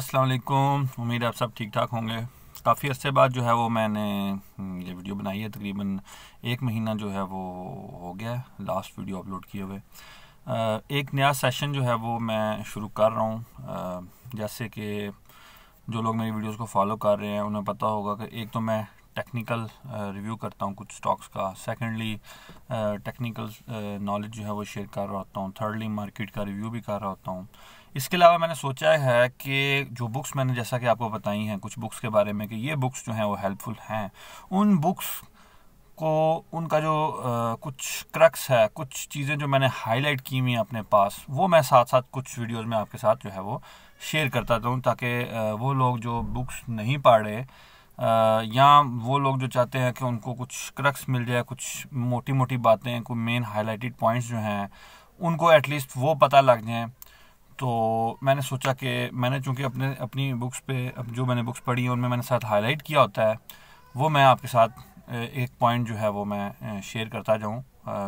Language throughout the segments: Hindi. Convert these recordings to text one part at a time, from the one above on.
अस्सलाम वालेकुम उम्मीद आप सब ठीक ठाक होंगे काफ़ी अर्से बाद जो है वो मैंने हम्म, ये वीडियो बनाई है तकरीबन एक महीना जो है वो हो गया लास्ट वीडियो अपलोड किए हुए एक नया सेशन जो है वो मैं शुरू कर रहा हूँ जैसे कि जो लोग मेरी वीडियोस को फॉलो कर रहे हैं उन्हें पता होगा कि एक तो मैं टेक्निकल रिव्यू करता हूँ कुछ स्टॉक्स का सेकेंडली टेक्निकल नॉलेज जो है वो शेयर कर रहा होता हूँ थर्डली मार्केट का रिव्यू भी कर रहा होता हूँ इसके अलावा मैंने सोचा है कि जो बुक्स मैंने जैसा कि आपको बताई हैं कुछ बुक्स के बारे में कि ये बुक्स जो हैं वो हेल्पफुल हैं उन बुक्स को उनका जो आ, कुछ क्रक्स है कुछ चीज़ें जो मैंने हाईलाइट की हुई हैं अपने पास वो मैं साथ साथ कुछ वीडियोस में आपके साथ जो है वो शेयर करता रहूँ ताकि वो लोग जो बुक्स नहीं पाड़े या वो लोग जो चाहते हैं कि उनको कुछ क्रक्स मिल जाए कुछ मोटी मोटी बातें कोई मेन हाईलाइटेड पॉइंट्स जो हैं उनको एटलीस्ट वो पता लग जाए तो मैंने सोचा कि मैंने चूँकि अपने अपनी बुक्स पे अब जो मैंने बुक्स पढ़ी हैं उनमें मैंने साथ हाईलाइट किया होता है वो मैं आपके साथ एक पॉइंट जो है वो मैं शेयर करता जाऊँ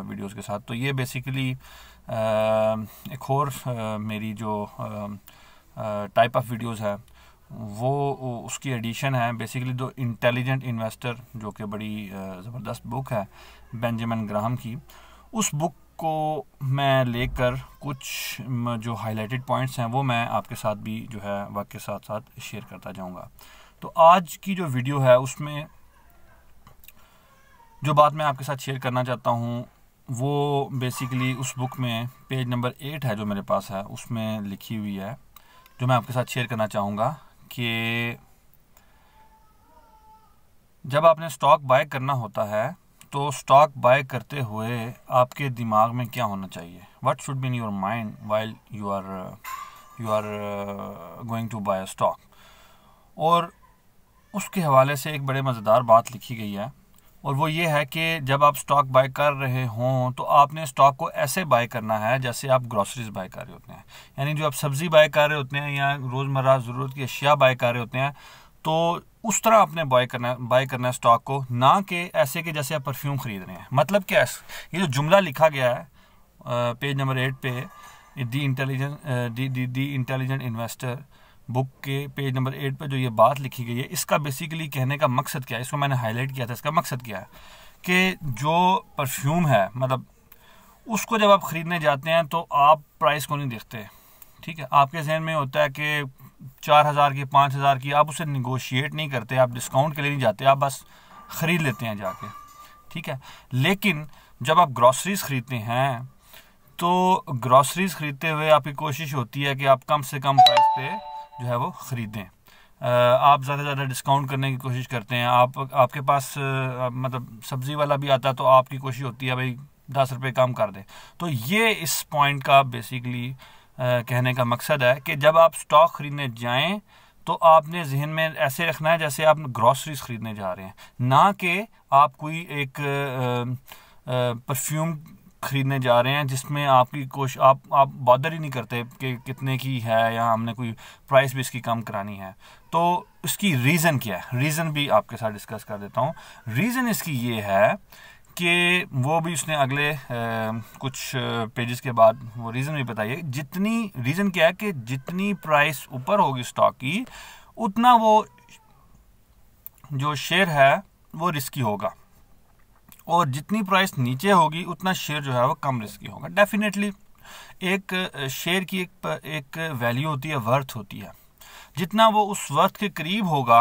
वीडियोस के साथ तो ये बेसिकली एक और मेरी जो टाइप ऑफ वीडियोस है वो उसकी एडिशन है बेसिकली दो इंटेलिजेंट इन्वेस्टर जो कि बड़ी ज़बरदस्त बुक है बेंजामिन ग्राहम की उस बुक को मैं लेकर कुछ जो हाइलाइटेड पॉइंट्स हैं वो मैं आपके साथ भी जो है वक्त के साथ साथ शेयर करता जाऊंगा तो आज की जो वीडियो है उसमें जो बात मैं आपके साथ शेयर करना चाहता हूँ वो बेसिकली उस बुक में पेज नंबर एट है जो मेरे पास है उसमें लिखी हुई है जो मैं आपके साथ शेयर करना चाहूँगा कि जब आपने स्टॉक बाय करना होता है तो स्टॉक बाय करते हुए आपके दिमाग में क्या होना चाहिए what should be in your mind while you are you are going to buy stock और उसके हवाले से एक बड़े मज़ेदार बात लिखी गई है और वो ये है कि जब आप स्टॉक बाय कर रहे हों तो आपने स्टॉक को ऐसे बाय करना है जैसे आप ग्रॉसरीज बाय कर रहे होते हैं यानी जो आप सब्ज़ी बाय कर रहे होते हैं या रोज़मर्रा ज़रूरत की अशिया बाय कर रहे होते हैं तो उस तरह आपने बाय करना बाय करना है स्टॉक को ना कि ऐसे कि जैसे आप परफ्यूम ख़रीद रहे हैं मतलब क्या है ये जो जुमला लिखा गया है पेज नंबर एट पे the intelligent the the the intelligent investor book के पेज नंबर एट पे जो ये बात लिखी गई है इसका बेसिकली कहने का मकसद क्या है इसको मैंने हाईलाइट किया था इसका मकसद क्या है कि जो परफ्यूम है मतलब उसको जब आप ख़रीदने जाते हैं तो आप प्राइस को नहीं देखते ठीक है आपके जहन में होता है कि चार हज़ार की पाँच हज़ार की आप उसे निगोशिएट नहीं करते आप डिस्काउंट के लिए नहीं जाते आप बस ख़रीद लेते हैं जाके ठीक है लेकिन जब आप ग्रॉसरीज ख़रीदते हैं तो ग्रॉसरीज ख़रीदते हुए आपकी कोशिश होती है कि आप कम से कम प्राइस पे जो है वो ख़रीदें आप ज़्यादा से ज़्यादा डिस्काउंट करने की कोशिश करते हैं आप आपके पास मतलब सब्ज़ी वाला भी आता है तो आपकी कोशिश होती है भाई दस रुपये कम कर दें तो ये इस पॉइंट का बेसिकली कहने का मकसद है कि जब आप स्टॉक ख़रीदने जाएँ तो आपने जहन में ऐसे रखना है जैसे आप ग्रॉसरीज ख़रीदने जा रहे हैं ना कि आप कोई एक परफ्यूम ख़रीदने जा रहे हैं जिसमें आपकी कोश आप आप बॉदर ही नहीं करते कि कितने की है या हमने कोई प्राइस भी इसकी कम करानी है तो इसकी रीज़न क्या है रीज़न भी आपके साथ डिस्कस कर देता हूँ रीज़न इसकी ये है कि वो भी उसने अगले आ, कुछ पेजेस के बाद वो रीज़न भी बताइए जितनी रीज़न क्या है कि जितनी प्राइस ऊपर होगी स्टॉक की उतना वो जो शेयर है वो रिस्की होगा और जितनी प्राइस नीचे होगी उतना शेयर जो है वो कम रिस्की होगा डेफिनेटली एक शेयर की एक एक वैल्यू होती है वर्थ होती है जितना वो उस वर्थ के करीब होगा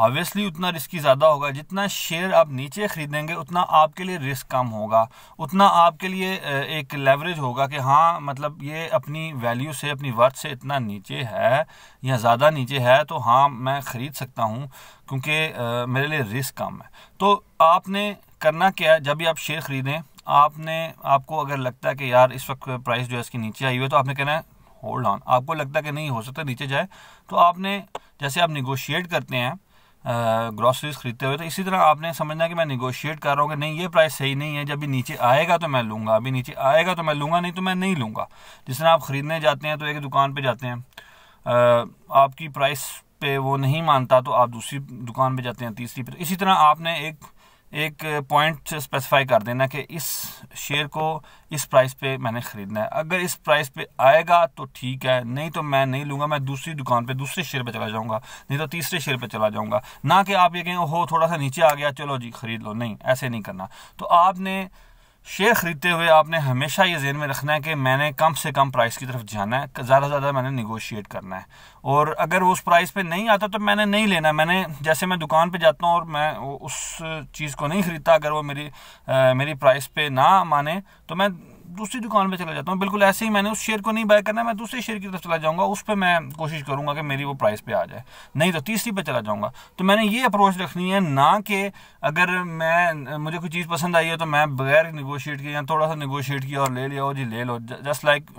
ऑब्वियसली उतना रिस्की ज़्यादा होगा जितना शेयर आप नीचे खरीदेंगे उतना आपके लिए रिस्क कम होगा उतना आपके लिए एक लेवरेज होगा कि हाँ मतलब ये अपनी वैल्यू से अपनी वर्थ से इतना नीचे है या ज़्यादा नीचे है तो हाँ मैं ख़रीद सकता हूँ क्योंकि मेरे लिए रिस्क कम है तो आपने करना क्या है जब भी आप शेयर ख़रीदें आपने आपको अगर लगता है कि यार इस वक्त प्राइस जो है इसकी नीचे आई हुई है तो आपने कहना है होल्ड ऑन आपको लगता है कि नहीं हो सकता नीचे जाए तो आपने जैसे आप निगोशिएट करते हैं ग्रॉसरीज खरीदते हुए तो इसी तरह आपने समझना कि मैं निगोशिएट कर रहा हूँ कि नहीं ये प्राइस सही नहीं है जब भी नीचे आएगा तो मैं लूँगा अभी नीचे आएगा तो मैं लूँगा नहीं तो मैं नहीं लूँगा जिस तरह आप ख़रीदने जाते हैं तो एक दुकान पर जाते हैं आपकी प्राइस पे वो नहीं मानता तो आप दूसरी दुकान पर जाते हैं तीसरी पर तो इसी तरह आपने एक एक पॉइंट स्पेसिफाई कर देना कि इस शेयर को इस प्राइस पे मैंने ख़रीदना है अगर इस प्राइस पे आएगा तो ठीक है नहीं तो मैं नहीं लूँगा मैं दूसरी दुकान पे दूसरे शेयर पे चला जाऊँगा नहीं तो तीसरे शेयर पे चला जाऊँगा ना कि आप ये कहें हो थोड़ा सा नीचे आ गया चलो जी ख़रीद लो नहीं ऐसे नहीं करना तो आपने शेयर ख़रीदते हुए आपने हमेशा ये जेन में रखना है कि मैंने कम से कम प्राइस की तरफ जाना है ज़्यादा से ज़्यादा मैंने निगोशिएट करना है और अगर उस प्राइस पे नहीं आता तो मैंने नहीं लेना मैंने जैसे मैं दुकान पे जाता हूँ और मैं उस चीज़ को नहीं ख़रीदता अगर वो मेरी आ, मेरी प्राइस पे ना माने तो मैं दूसरी दुकान पे चला जाता हूँ बिल्कुल ऐसे ही मैंने उस शेयर को नहीं बाय करना मैं दूसरे शेयर की तरफ चला जाऊँगा उस पर मैं कोशिश करूँगा कि मेरी वो प्राइस पे आ जाए नहीं तो तीसरी पे चला जाऊँगा तो मैंने ये अप्रोच रखनी है ना कि अगर मैं मुझे कोई चीज़ पसंद आई है तो मैं बगैर निगोशिएट किया थोड़ा सा निगोशिएट किया और ले लिया हो जी ले लो जस्ट लाइक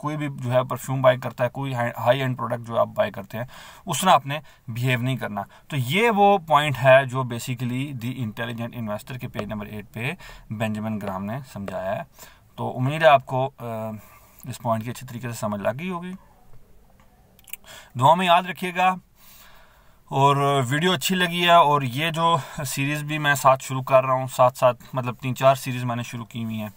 कोई भी जो है परफ्यूम बाय करता है कोई हाई एंड प्रोडक्ट जो आप बाय करते हैं उसने आपने बिहेव नहीं करना तो ये वो पॉइंट है जो बेसिकली द इंटेलिजेंट इन्वेस्टर के पेज नंबर एट पे बेंजामिन ग्राम ने समझाया है तो उम्मीद है आपको इस पॉइंट की अच्छी तरीके से समझ लग गई होगी दुआ में याद रखिएगा और वीडियो अच्छी लगी है और ये जो सीरीज़ भी मैं साथ शुरू कर रहा हूँ साथ साथ मतलब तीन चार सीरीज़ मैंने शुरू की हुई हैं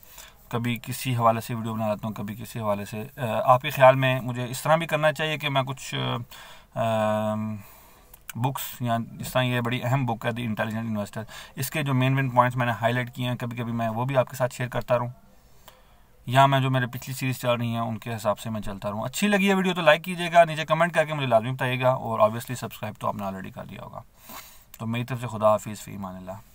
कभी किसी हवाले से वीडियो बना लेता हूँ कभी किसी हवाले से आपके ख्याल में मुझे इस तरह भी करना चाहिए कि मैं कुछ बुक्स या इस तरह ये बड़ी अहम बुक है द इंटेलिजेंट इन्वेस्टर इसके जो मेन मेन पॉइंट्स मैंने हाईलाइट किए हैं कभी कभी मैं वो भी आपके साथ शेयर करता रहूँ या मैं जो मेरे पिछली सीरीज चल रही हैं उनके हिसाब से मैं चलता रहूँ अच्छी लगी है वीडियो तो लाइक कीजिएगा नीचे कमेंट करके मुझे लाजमी बताइएगा और ऑब्वियसली सब्सक्राइब तो आपने ऑलरेडी कर दिया होगा तो मेरी तरफ से खुदा हाफिज़ फ़ी मान